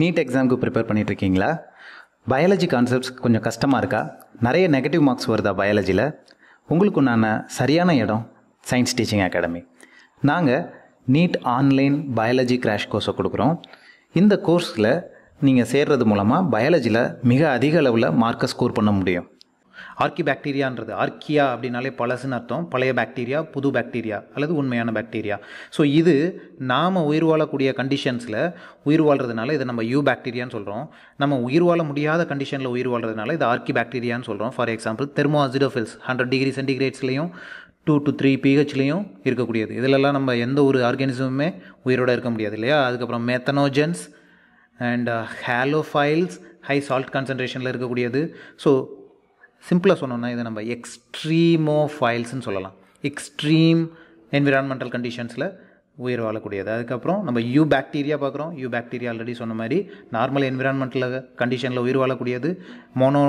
NEET எக்ஸாமுக்கு prepare இருக்கீங்களா biology concepts கொஞ்சம் கஷ்டமாக இருக்கா நிறைய நெகட்டிவ் மார்க்ஸ் வருதா பயாலஜியில் உங்களுக்கு உண்டான சரியான இடம் சயின்ஸ் டீச்சிங் அகாடமி நாங்கள் நீட் ஆன்லைன் பயாலஜி கிராஷ் கோர்ஸை கொடுக்குறோம் இந்த கோர்ஸில் நீங்கள் சேர்றது மூலமாக பயாலஜியில் மிக அதிக அளவில் மார்க்கை ஸ்கோர் பண்ண முடியும் ஆர்கி பாக்டீரியான்றது ஆர்கியா அப்படின்னாலே பழசுன்னு அர்த்தம் பழைய பாக்டீரியா புது பாக்டீரியா அல்லது உண்மையான பாக்டீரியா ஸோ இது நாம் உயிர் வாழக்கூடிய கண்டிஷன்ஸில் உயிர் வாழ்கிறதுனால இதை நம்ம யூ பாக்டீரியான்னு சொல்கிறோம் நம்ம உயிர் வாழ முடியாத கண்டிஷனில் உயிர் வாழ்கிறதுனால இது ஆர்கி பாக்டீரியான்னு சொல்கிறோம் for example thermoacidophiles hundred degree சென்டிகிரேட்ஸ்லையும் டூ டு த்ரீ பிஹெச்லேயும் இருக்கக்கூடியது இதிலெல்லாம் நம்ம எந்த ஒரு ஆர்கானிசமுமே உயிரோடு இருக்க முடியாது இல்லையா அதுக்கப்புறம் methanogens and halophiles high salt கான்சன்ட்ரேஷனில் இருக்கக்கூடியது ஸோ சிம்பிளாக சொன்னோம்னா இதை நம்ம எக்ஸ்ட்ரீமோ ஃபைல்ஸ்னு சொல்லலாம் எக்ஸ்ட்ரீம் என்விரான்மெண்டல் கண்டிஷன்ஸில் உயிர் வாழக்கூடியது அதுக்கப்புறம் நம்ம யூ பாக்டீரியா பார்க்குறோம் யூ பாக்டீரியா ஆல்ரெடி சொன்ன மாதிரி நார்மல் என்விரான்மெண்டல் கண்டிஷனில் உயிர் வாழக்கூடியது மோனோ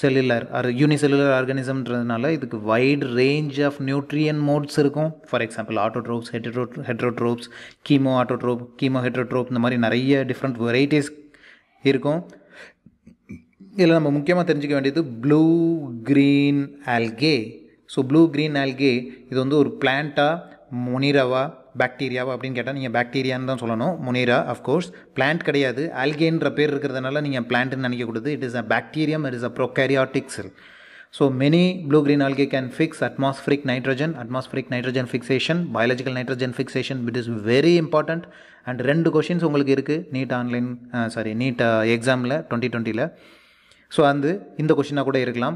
செல்லுலர் அது யூனிசெல்லுலர் ஆர்கனிசம்ன்றதுனால இதுக்கு wide range of nutrient modes இருக்கும் for example autotrophs hetero heterotrophs chemoautotroph chemoheterotroph இந்த மாதிரி நிறைய டிஃப்ரெண்ட் வெரைட்டிஸ் இருக்கும் இதில் நம்ம முக்கியமாக தெரிஞ்சிக்க வேண்டியது blue green algae so blue green algae இது வந்து ஒரு பிளான்ட்டாக முனிராவா பாக்டீரியாவா அப்படின்னு கேட்டால் நீங்கள் பாக்டீரியான்னு தான் சொல்லணும் முனிரா அஃப்கோர்ஸ் பிளான்ட் கிடையாது ஆல்கேன்ற பேர் இருக்கிறதுனால நீங்கள் பிளான்ட்டுன்னு நினைக்கக்கூடாது it is a bacterium it is a prokaryotic cell so many blue green algae can fix atmospheric nitrogen atmospheric nitrogen fixation biological nitrogen fixation it is very important and ரெண்டு questions உங்களுக்கு இருக்குது NEET online sorry NEET எக்ஸாமில் twenty டுவெண்ட்டியில் so அந்த இந்த கொஷினாக கூட இருக்கலாம்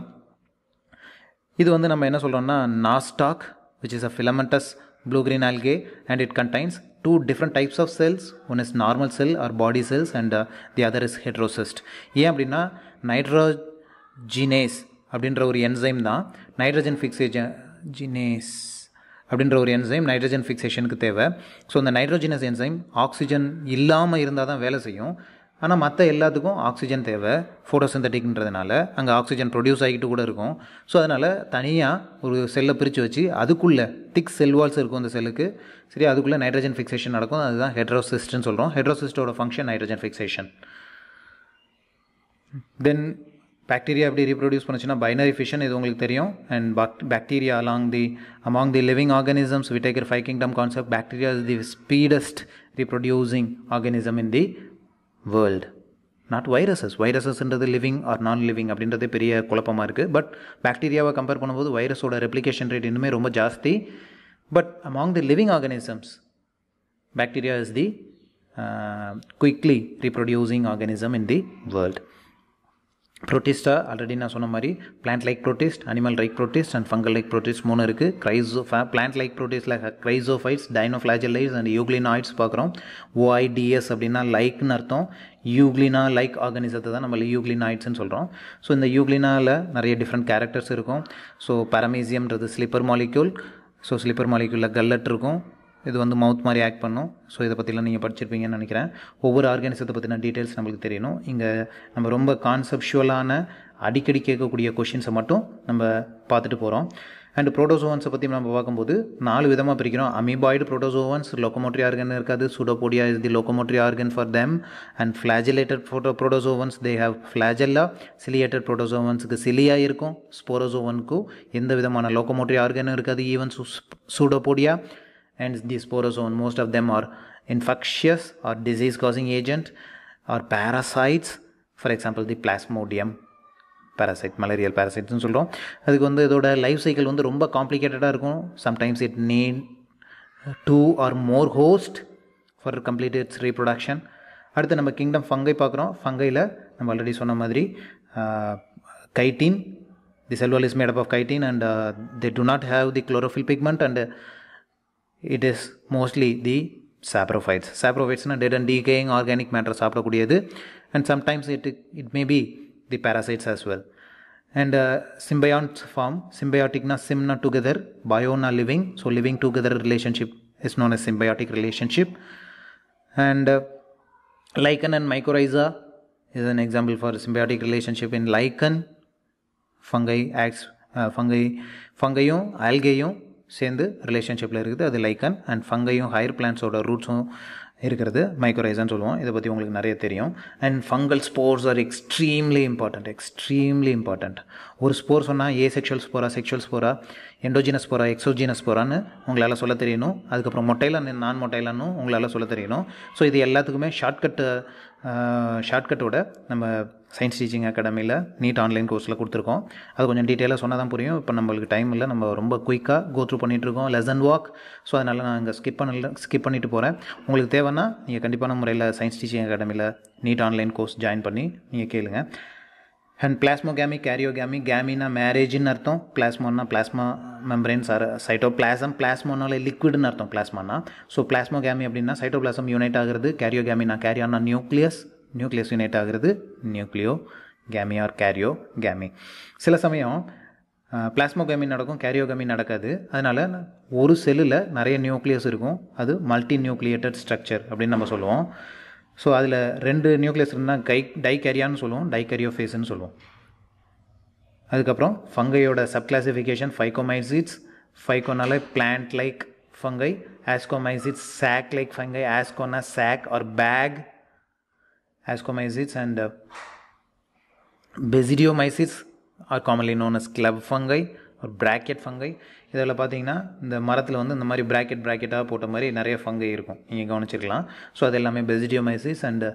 இது வந்து நம்ம என்ன சொல்கிறோம்னா Nostoc which is a filamentous blue green algae and it contains two different types of cells one is normal cell or body cells and the other is heterocyst ஏன் அப்படின்னா நைட்ரோஜினேஸ் அப்படின்ற ஒரு என்சைம் தான் நைட்ரஜன் ஃபிக்ஸேஜன் ஜினேஸ் அப்படின்ற ஒரு enzyme nitrogen ஃபிக்ஸேஷனுக்கு தேவை so அந்த nitrogenous enzyme oxygen இல்லாமல் இருந்தால் தான் வேலை செய்யும் ஆனால் மற்ற எல்லாத்துக்கும் ஆக்சிஜன் தேவை ஃபோட்டோசிந்தட்டிக்ன்றதுனால அங்கே ஆக்சிஜன் ப்ரொடியூஸ் ஆகிட்டு கூட இருக்கும் ஸோ அதனால் தனியாக ஒரு செல்லை பிரித்து வச்சு அதுக்குள்ளே திக் செல்வால்ஸ் இருக்கும் அந்த செல்லுக்கு சரி அதுக்குள்ளே நைட்ரஜன் ஃபிக்சேஷன் நடக்கும் அதுதான் ஹெட்ரோசிஸ்ட்னு சொல்கிறோம் ஹெட்ரோசிஸ்டோட function nitrogen fixation then bacteria எப்படி ரீப்ரொடியூஸ் பண்ணுச்சுன்னா பைனரி ஃபிஷன் இது உங்களுக்கு தெரியும் and bac bacteria along the among the living organisms Whittaker five kingdom concept bacteria is the speediest reproducing organism in the world not viruses வைரஸஸ்ன்றது living or non living அப்படின்றதே பெரிய குழப்பமாக இருக்குது but பாக்டீரியாவை compare பண்ணும்போது வைரஸோட replication rate இன்னுமே ரொம்ப ஜாஸ்தி but among the living organisms bacteria is the quickly reproducing organism in the world protista already நான் சொன்ன மாதிரி plant like protist animal like protist and fungal like protist மூணு இருக்குது கிரைசோ பிளான்ட் லைக் ப்ரோட்டிஸ்டில் chrysophytes dinoflagellates and euglenoids பார்க்குறோம் ஓஐடிஎஸ் அப்படின்னா லைக்னு அர்த்தம் யூக்ளினா லைக் ஆர்கனிசத்தை தான் நம்ம யூக்ளினாய்ட்ஸ்னு சொல்கிறோம் ஸோ இந்த யூக்ளினாவில் நிறைய டிஃப்ரெண்ட் கேரக்டர்ஸ் இருக்கும் ஸோ பரமீசியம்ன்றது ஸ்லிப்பர் மாலிக்யூல் ஸோ ஸ்லிப்பர் மாலிக்யூலில் கல்லட் இருக்கும் இது வந்து மவுத் மாதிரி ஆக்ட் பண்ணும் ஸோ இதை பற்றிலாம் நீங்கள் படிச்சிருப்பீங்கன்னு நினைக்கிறேன் ஒவ்வொரு ஆர்கானிசத்தை பற்றின டீட்டெயில்ஸ் நம்மளுக்கு தெரியணும் இங்கே நம்ம ரொம்ப கான்செப்ஷுவலான அடிக்கடி கேட்கக்கூடிய கொஷின்ஸை மட்டும் நம்ம பார்த்துட்டு போகிறோம் அண்ட் ப்ரோட்டோசோவன்ஸை பற்றி நம்ம பார்க்கும்போது நாலு விதமாக பிரிக்கிறோம் அமீபாய்டு ப்ரோட்டோசோவன்ஸ் லொக்கோமோட்ரி ஆர்கன் இருக்காது pseudopodia is the locomotory organ for them and flagellated proto protozoans they have flagella ciliated ப்ரோட்டோசோவன்ஸுக்கு சிலியா இருக்கும் ஸ்போரோசோவனுக்கு எந்த விதமான லொக்கோமோட்ரி ஆர்கனும் இருக்காது even pseudopodia pseudopodia and the sporozoan most of them are infectious or disease causing agent or parasites for example the plasmodium parasite malarial பேராசைட்னு சொல்கிறோம் அதுக்கு வந்து இதோட லைஃப் சைக்கிள் வந்து ரொம்ப காம்ப்ளிகேட்டடாக இருக்கும் sometimes it need two or more host for complete its reproduction அடுத்து நம்ம கிங்டம் ஃபங்கை பார்க்குறோம் ஃபங்கையில் நம்ம ஆல்ரெடி சொன்ன மாதிரி chitin the cell wall is made up of chitin and they do not have the chlorophyll pigment and it is mostly the saprophytes சாப்ரோஃபைட்ஸ்னால் dead and decaying organic matter சாப்பிடக்கூடியது and sometimes it it may be the parasites as well and symbionts form சிம்பயாட்டிக்னா சிம்னா together பயோனா living so living together relationship is known as symbiotic relationship and lichen and mycorrhiza is an example for symbiotic relationship in lichen fungi acts uh, fungi fungiயும் algaeயும் சேர்ந்து ரிலேஷன்ஷிப்பில் இருக்குது அது லைக்கன் and ஃபங்கையும் higher பிளான்ஸோட ரூட்ஸும் இருக்கிறது மைக்ரோரைசன் சொல்லுவோம் இதை பற்றி உங்களுக்கு நிறைய தெரியும் and fungal spores are extremely important extremely important ஒரு ஸ்போர் சொன்னால் asexual spore or sexual spore or endogenous spore or exogenous போரான்னு உங்களால் சொல்ல தெரியணும் அதுக்கப்புறம் மொட்டையில நான் மொட்டையிலன்னு உங்களால் சொல்ல தெரியணும் ஸோ இது எல்லாத்துக்குமே ஷார்ட்கட்டு ஷார்ட்கட்டோட நம்ம சயின்ஸ் டீச்சிங் அகாடமியில் நீட் ஆன்லைன் கோர்ஸில் கொடுத்துருக்கோம் அது கொஞ்சம் டீட்டெயிலாக சொன்னால் தான் புரியும் இப்போ நம்மளுக்கு டைம் இல்லை நம்ம ரொம்ப குயிக்காக கோ த்ரூ பண்ணிகிட்ருக்கோம் லெசன் வாக் ஸோ அதனால் நான் இங்கே ஸ்கிப் பண்ணல ஸ்கிப் பண்ணிட்டு போகிறேன் உங்களுக்கு தேவைன்னா நீங்கள் கண்டிப்பான முறையில் சயின்ஸ் டீச்சிங் அகாடமியில் நீட் ஆன்லைன் கோர்ஸ் ஜாயின் பண்ணி நீங்கள் கேளுங்கள் அண்ட் பிளாஸ்மோகேமி கேரியோகேமி கேமினா மேரேஜின்னு அர்த்தம் பிளாஸ்மோனா ಪ್ಲಾಸ್ಮೋನ ಪ್ಲಾಸ್ಮಾ ಮೆಮ್ಬ್ರೇನ್ಸ್ சைட்டோ சைட்டோபிளாசம் பிளாஸ்மோனால லிக்விட்னு அர்த்தம் பிளாஸ்மானா ஸோ பிளாஸ்மோகேமி அப்படின்னா சைட்டோபிளாசம் யூனைட் ஆகிறது கேரியோகேமினா கேரியானா நியூக்ளியஸ் நியூக்ளியஸ் யூனைட் ஆகிறது nucleogamy or karyogamy சில சமயம் பிளாஸ்மோகேமி நடக்கும் கேரியோகேமி நடக்காது அதனால் ஒரு செல்லில் நிறைய நியூக்ளியஸ் இருக்கும் அது மல்டி நியூக்ளியேட்டட் ஸ்ட்ரக்சர் அப்படின்னு நம்ம சொல்லுவோம் சோ அதுல ரெண்டு நியூக்ளியஸ் இருந்தா டைக்கரியானு சொல்லுவோம் டைக்கரியோபேஸ்னு சொல்லுவோம் அதுக்கு அப்புறம் பங்கையோட சப் கிளாசிஃபிகேஷன் பைக்கோமைசிட்ஸ் பைக்கோனா லை plant like fungi ascomycetes Sack like fungi ஆஸ்கோனா Sack or Bag ascomycetes and basidiomycetes or commonly known as club fungi ஒரு பிராக்கெட் ஃபங்கை இதில் பார்த்தீங்கன்னா இந்த மரத்தில் வந்து இந்த மாதிரி பிராக்கெட் பிராக்கெட்டாக போட்ட மாதிரி நிறைய ஃபங்கை இருக்கும் நீங்கள் கவனிச்சிருக்கலாம் ஸோ அது எல்லாமே basidiomycetes and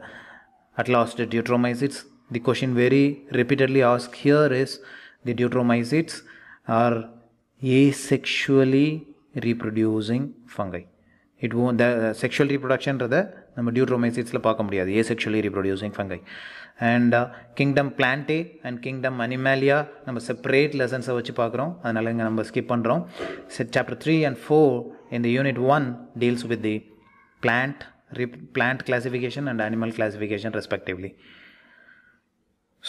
at last deuteromycetes the question very repeatedly ask here is the deuteromycetes are asexually reproducing fungi it own the sexual ரீப்ரொடக்ஷன்றதை நம்ம டியூட்ரோமைசிட்ஸில் பார்க்க முடியாது asexually reproducing fungi and kingdom plantae and kingdom animalia நம்ம separate லெசன்ஸை வச்சு பார்க்குறோம் அதனால் இங்கே நம்ம ஸ்கிப் பண்ணுறோம் சாப்டர் த்ரீ அண்ட் ஃபோர் இந்த unit one deals with the plant rip plant classification and animal classification respectively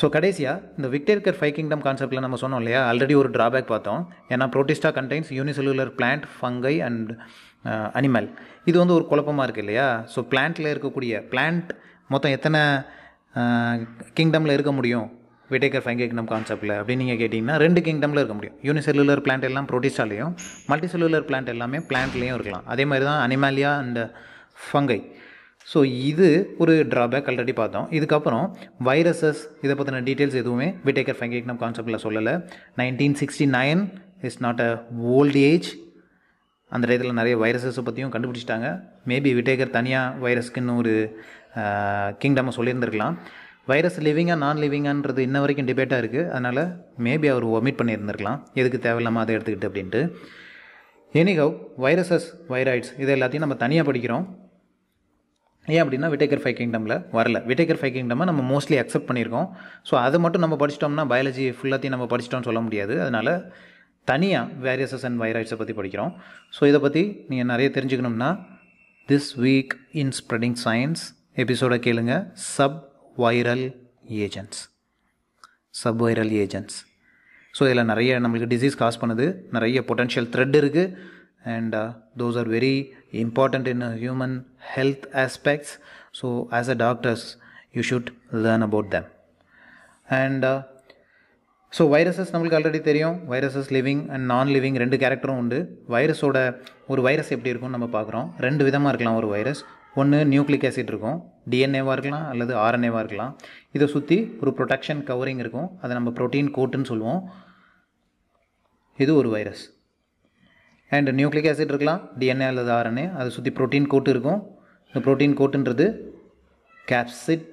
so கடைசியாக இந்த விக்டேர்கர் ஃபைவ் கிங்டம் கான்செப்ட்டில் நம்ம சொன்னோம் இல்லையா ஆல்ரெடி ஒரு ட்ராபேக் பார்த்தோம் ஏன்னா protista contains unicellular plant fungi and animal இது வந்து ஒரு குழப்பமாக இருக்குது இல்லையா ஸோ பிளான்ட்டில் இருக்கக்கூடிய பிளான்ட் மொத்தம் எத்தனை கிங்டமில் uh, இருக்க முடியும் விட்டேக்கர் ஃபைவ் கிங்டம் கான்செப்டில் அப்படின்னு நீங்கள் கேட்டிங்கன்னா ரெண்டு கிங்டமில் இருக்க முடியும் யூனிசெல்லுலர் பிளான்ட் எல்லாம் ப்ரோட்டிஸ்டாலையும் மல்டிசெல்லுலர் பிளான்ட் எல்லாமே பிளான்ட்லேயும் இருக்கலாம் அதே மாதிரி தான் அனிமாலியா அண்ட் ஃபங்கை ஸோ இது ஒரு ட்ராபேக் ஆல்ரெடி பார்த்தோம் இதுக்கப்புறம் வைரஸஸ் இதை பற்றின டீட்டெயில்ஸ் எதுவுமே விட்டேக்கர் ஃபேங்கேக்னம் கான்செப்டில் சொல்லலை nineteen sixty nine is not a old age அந்த டயத்தில் நிறைய வைரஸஸை பற்றியும் கண்டுபிடிச்சிட்டாங்க மேபி விடேகர் தனியாக வைரஸ்க்குன்னு ஒரு கிங்டம் சொல்லியிருந்திருக்கலாம் வைரஸ் லிவிங்காக நான் லிவிங்கான்றது இன்ன வரைக்கும் டிபேட்டாக இருக்குது அதனால் மேபி அவர் ஒமிட் பண்ணியிருந்திருக்கலாம் எதுக்கு தேவையில்லாமல் அதை எடுத்துக்கிட்டு அப்படின்ட்டு எனிகவ் வைரஸஸ் வைராய்ட்ஸ் இது எல்லாத்தையும் நம்ம தனியாக படிக்கிறோம் ஏன் அப்படின்னா விட்டேக்கர் ஃபைவ் கிங்டமில் வரல விட்டேக்கர் ஃபைவ் கிங்டமை நம்ம மோஸ்ட்லி அக்செப்ட் பண்ணியிருக்கோம் ஸோ அது மட்டும் நம்ம படிச்சிட்டோம்னா பயாலஜி ஃபுல்லாத்தையும் நம்ம படிச்சிட்டோம்னு சொல்ல முடியாது அதனால் தனியாக வேரியஸஸ் அண்ட் வைராய்ட்ஸை பற்றி படிக்கிறோம் ஸோ இதை பற்றி நீங்கள் நிறைய தெரிஞ்சுக்கணும்னா this week in spreading science எபிசோடை கேளுங்க sub viral agents sub viral agents so இதில் நிறைய நம்மளுக்கு டிசீஸ் காஸ் பண்ணுது நிறைய பொட்டன்ஷியல் த்ரெட் இருக்குது and uh, those are very important in uh, human health aspects so as a doctors you should learn about them and uh, so viruses நம்மளுக்கு already தெரியும் viruses living and non living ரெண்டு கேரக்டரும் உண்டு வைரஸோட ஒரு virus எப்படி இருக்கும்னு நம்ம பார்க்குறோம் ரெண்டு விதமாக இருக்கலாம் ஒரு வைரஸ் ஒன்று நியூக்ளிக் ஆசிட் இருக்கும் டிஎன்ஏவாக இருக்கலாம் அல்லது ஆர்என்ஏவாக இருக்கலாம் இதை சுற்றி ஒரு ப்ரொடெக்ஷன் கவரிங் இருக்கும் அதை நம்ம ப்ரோட்டீன் கோட்டுன்னு சொல்லுவோம் இது ஒரு வைரஸ் அண்ட் நியூக்ளிக் ஆசிட் இருக்கலாம் டிஎன்ஏ அல்லது ஆர்என்ஏ அதை சுற்றி ப்ரோட்டீன் கோட்டு இருக்கும் இந்த ப்ரோட்டீன் கோட்டுன்றது கேப்சிட்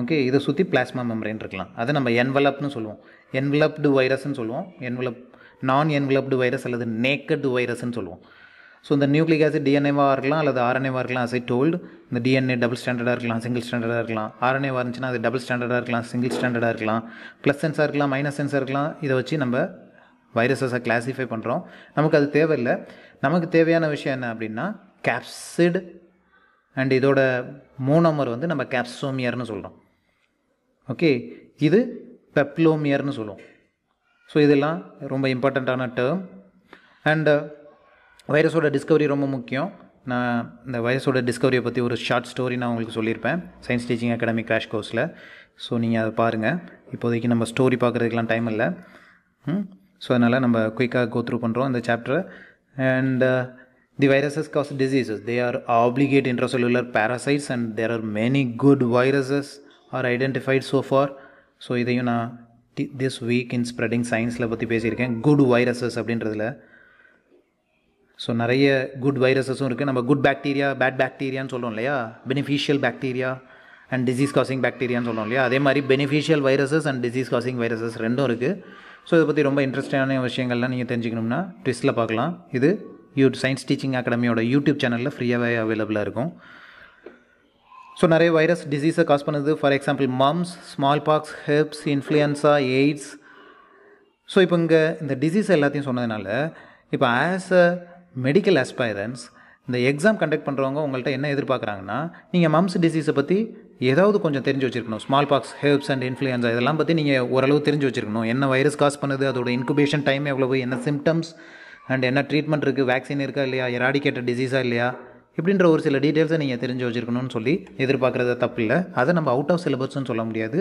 ஓகே இதை சுற்றி பிளாஸ்மா மெம்பரேன் இருக்கலாம் அதை நம்ம என்வலப்னு சொல்லுவோம் என்வலப்டு வைரஸ்ன்னு சொல்லுவோம் என்வலப் நான் என்வலப்டு வைரஸ் அல்லது நேக்கடு வைரஸ்ன்னு சொல்லுவோம் ஸோ இந்த நியூக்ளிக் ஆசிட் டிஎன்ஏவாக இருக்கலாம் அல்லது ஆர்என்ஏவாக இருக்கலாம் அசை டோல்டு இந்த டிஎன்ஏ டபுள் ஸ்டாண்டர்டாக இருக்கலாம் சிங்கிள் ஸ்டாண்டர்டாக இருக்கலாம் ஆர்என்ஏவாக இருந்துச்சுன்னா அது டபுள் ஸ்டாண்டர்டாக இருக்கலாம் சிங்கிள் ஸ்டாண்டர்டாக இருக்கலாம் ப்ளஸ் சென்ஸாக இருக்கலாம் மைனஸ் சென்ஸாக இருக்கலாம் இதை வச்சு நம்ம வைரஸஸை கிளாஸிஃபை பண்ணுறோம் நமக்கு அது தேவையில்லை நமக்கு தேவையான விஷயம் என்ன அப்படின்னா கேப்சிட் அண்ட் இதோட மூனமர் வந்து நம்ம கேப்சோமியர்னு சொல்கிறோம் ஓகே இது பெப்ளோமியர்னு சொல்லுவோம் ஸோ இதெல்லாம் ரொம்ப இம்பார்ட்டண்ட்டான டேர்ம் அண்டு வைரஸோட டிஸ்கவரி ரொம்ப முக்கியம் நான் இந்த வைரஸோட டிஸ்கவரியை பற்றி ஒரு ஷார்ட் ஸ்டோரி நான் உங்களுக்கு சொல்லியிருப்பேன் சயின்ஸ் டீச்சிங் அகாடமி கிராஷ் கோர்ஸில் ஸோ நீங்கள் அதை பாருங்கள் இப்போதைக்கு நம்ம ஸ்டோரி பார்க்குறதுக்கெலாம் டைம் இல்லை ஸோ அதனால் நம்ம குயிக்காக கோ த்ரூ பண்ணுறோம் இந்த சாப்டரை and the viruses cause diseases they are obligate intracellular parasites and there are many good viruses are identified so for so இதையும் நான் திஸ் வீக் இன் ஸ்ப்ரெடிங் சயின்ஸில் பற்றி பேசியிருக்கேன் குட் வைரஸஸ் அப்படின்றதுல ஸோ நிறைய குட் வைரஸஸும் இருக்குது நம்ம குட் பேக்டீரியா பேட் பேக்டீரியான்னு சொல்லுவோம் இல்லையா beneficial bacteria and disease causing பேக்டீரியான்னு சொல்லுவோம் இல்லையா அதே மாதிரி beneficial viruses and disease causing viruses ரெண்டும் இருக்குது ஸோ இதை பற்றி ரொம்ப இன்ட்ரெஸ்டான விஷயங்கள்லாம் நீங்கள் தெரிஞ்சுக்கணும்னா ட்விஸ்ட்டில் பார்க்கலாம் இது யூ சயின்ஸ் டீச்சிங் அகாடமியோட யூடியூப் சேனலில் ஃப்ரீயாகவே அவைலபிளாக இருக்கும் ஸோ நிறைய வைரஸ் டிசீஸை காஸ் பண்ணுது for example mumps small pox herpes influenza AIDS so இப்போ இங்கே இந்த டிசீஸ் எல்லாத்தையும் சொன்னதுனால இப்போ ஆஸ் அ மெடிக்கல் ஆஸ்பைரன்ஸ் இந்த எக்ஸாம் கண்டக்ட் பண்ணுறவங்க உங்கள்கிட்ட என்ன எதிர்பார்க்குறாங்கன்னா நீங்கள் மம்ஸ் டிசீஸை பற்றி ஏதாவது கொஞ்சம் தெரிஞ்சு வச்சுருக்கணும் small pox herpes and influenza இதெல்லாம் பற்றி நீங்கள் ஓரளவு தெரிஞ்சு வச்சுருக்கணும் என்ன வைரஸ் காஸ் பண்ணுது அதோட இன்குபேஷன் டைம் எவ்வளவு என்ன சிம்டம்ஸ் அண்ட் என்ன ட்ரீட்மெண்ட் இருக்குது வேக்சின் இருக்கா இல்லையா எராடிகேட்டட் டிசீஸாக இல்லையா இப்படின்ற ஒரு சில டீட்டெயில்ஸை நீங்கள் தெரிஞ்சு வச்சுருக்கணும்னு சொல்லி எதிர்பார்க்குறது தப்பு இல்லை அதை நம்ம அவுட் ஆஃப் சிலபஸ்ன்னு சொல்ல முடியாது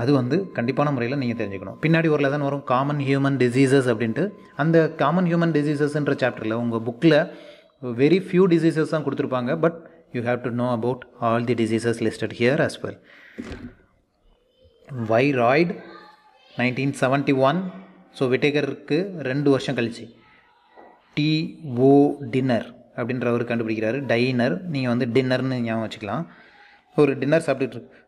அது வந்து கண்டிப்பான முறையில் நீங்கள் தெரிஞ்சுக்கணும் பின்னாடி ஒரு லெசன் வரும் காமன் ஹியூமன் டிசீசஸ் அப்படின்ட்டு அந்த காமன் ஹியூமன் டிசீசஸ்ன்ற சாப்டரில் உங்கள் புக்கில் வெரி ஃபியூ டிசீசஸ் தான் கொடுத்துருப்பாங்க but you have to know about all the diseases listed here as well. Viroid nineteen seventy one so விட்டேகருக்கு ரெண்டு வருஷம் கழிச்சு டி ஓ டின்னர் அப்படின்றவர் கண்டுபிடிக்கிறாரு டைனர் நீங்கள் வந்து டின்னர்னு ஞாபகம் வச்சுக்கலாம் ஒரு டின்னர் சாப்பிட்டுட்டு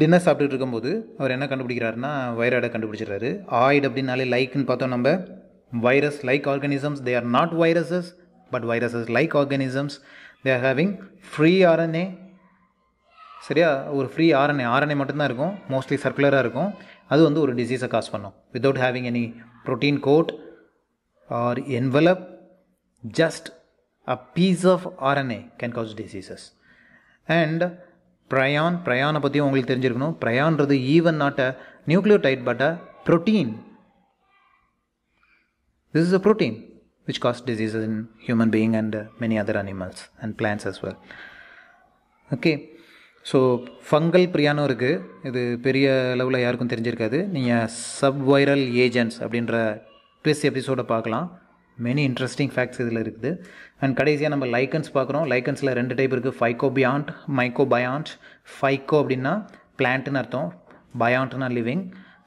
டின்னர் சாப்பிட்டுட்டு இருக்கும்போது அவர் என்ன கண்டுபிடிக்கிறாருன்னா வைராய்டை கண்டுபிடிச்சிடுறாரு ஆய்டு அப்படின்னாலே லைக்குன்னு பார்த்தோம் நம்ம virus like organisms they are not viruses but viruses like organisms they are having free RNA சரியா ஒரு ஃப்ரீ ஆர்என்ஏ ஆர்என்ஏ மட்டும்தான் இருக்கும் மோஸ்ட்லி சர்க்குலராக இருக்கும் அது வந்து ஒரு டிசீஸை காஸ் பண்ணும் without having any protein coat or envelope just a piece of RNA can cause diseases and prion ப்ரயானை பற்றியும் உங்களுக்கு தெரிஞ்சிருக்கணும் ப்ரயான்றது even not a nucleotide but a protein this is a protein which cause diseases in human being and uh, many other animals and plants as well okay so fungal பிரியானும் இருக்குது இது பெரிய அளவில் யாருக்கும் தெரிஞ்சிருக்காது நீங்கள் சப் வைரல் ஏஜென்ட்ஸ் அப்படின்ற plus எபிசோடை பார்க்கலாம் மெனி இன்ட்ரெஸ்டிங் ஃபேக்ட்ஸ் இதில் இருக்குது அண்ட் கடைசியாக நம்ம லைக்கன்ஸ் பார்க்குறோம் லைக்கன்ஸில் ரெண்டு டைப் இருக்குது ஃபைகோபியாண்ட் மைக்கோபயாண்ட் ஃபைகோ அப்படின்னா பிளான்ட்னு அர்த்தம் பயாண்ட்னா லிவிங்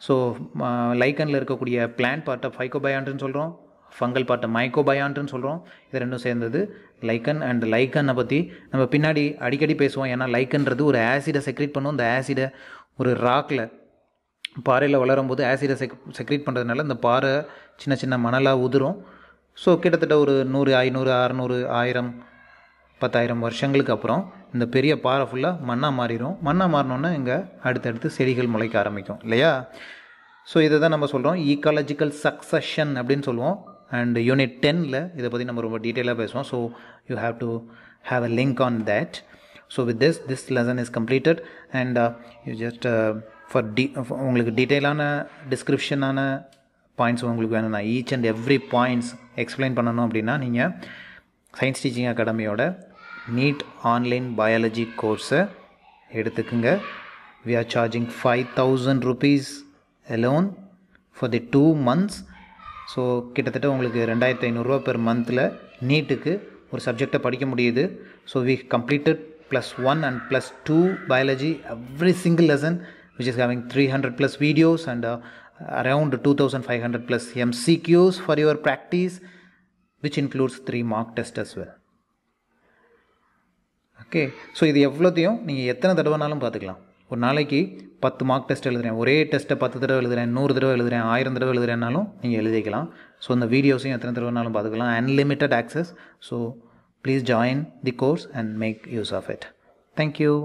ஸோ லைக்கனில் இருக்கக்கூடிய பிளான்ட் பார்ட்டை ஃபைகோபயாண்ட்னு சொல்கிறோம் ஃபங்கல் பார்ட்டை மைக்கோபயான்ட்டுன்னு சொல்கிறோம் இது ரெண்டும் சேர்ந்தது லைக்கன் அண்ட் லைக்கனை பற்றி நம்ம பின்னாடி அடிக்கடி பேசுவோம் ஏன்னா லைக்கன்றது ஒரு ஆசிடை செக்ரீட் பண்ணுவோம் இந்த ஆசிடை ஒரு ராக்கில் பாறையில் வளரும் போது ஆசிடை செக் செக்ரீட் பண்ணுறதுனால இந்த பாறை சின்ன சின்ன மணலாக உதிரும் ஸோ கிட்டத்தட்ட ஒரு நூறு ஐநூறு அறநூறு ஆயிரம் பத்தாயிரம் வருஷங்களுக்கு அப்புறம் இந்த பெரிய பாறை ஃபுல்லாக மண்ணாக மாறிடும் மண்ணாக மாறினோன்னே இங்கே அடுத்தடுத்து செடிகள் முளைக்க ஆரம்பிக்கும் இல்லையா ஸோ இதை தான் நம்ம சொல்கிறோம் ஈக்காலஜிக்கல் சக்ஸஷன் அப்படின்னு சொல்லுவோம் அண்ட் யூனிட் டென்னில் இதை பற்றி நம்ம ரொம்ப டீட்டெயிலாக பேசுவோம் so you have to have a link on that so with this this lesson is completed and you just for the உங்களுக்கு டீட்டெயிலான டிஸ்கிரிப்ஷனான பாயிண்ட்ஸ் உங்களுக்கு வேணும்னா each and every points explain பண்ணணும் அப்படின்னா நீங்கள் சயின்ஸ் டீச்சிங் அகாடமியோட நீட் ஆன்லைன் பயாலஜி கோர்ஸை எடுத்துக்குங்க we are charging five thousand rupees alone for the two months so கிட்டத்தட்ட உங்களுக்கு ரெண்டாயிரத்து ஐநூறுரூவா பெர் மந்தில் நீட்டுக்கு ஒரு சப்ஜெக்டை படிக்க முடியுது so we completed plus one and plus two biology every single lesson which is having three hundred plus videos and around two thousand five hundred plus MCQs for your practice which includes three mark test as well okay so இது எவ்வளோத்தையும் நீங்கள் எத்தனை தடவைனாலும் பார்த்துக்கலாம் ஒரு நாளைக்கு பத்து mark test எழுதுகிறேன் ஒரே டெஸ்ட்டை பத்து தடவை எழுதுகிறேன் நூறு தடவை எழுதுகிறேன் ஆயிரம் தடவை எழுதுகிறேன்னாலும் நீங்கள் எழுதிக்கலாம் ஸோ இந்த வீடியோஸையும் எத்தனை தடவைனாலும் பார்த்துக்கலாம் unlimited access so please join the course and make use of it thank you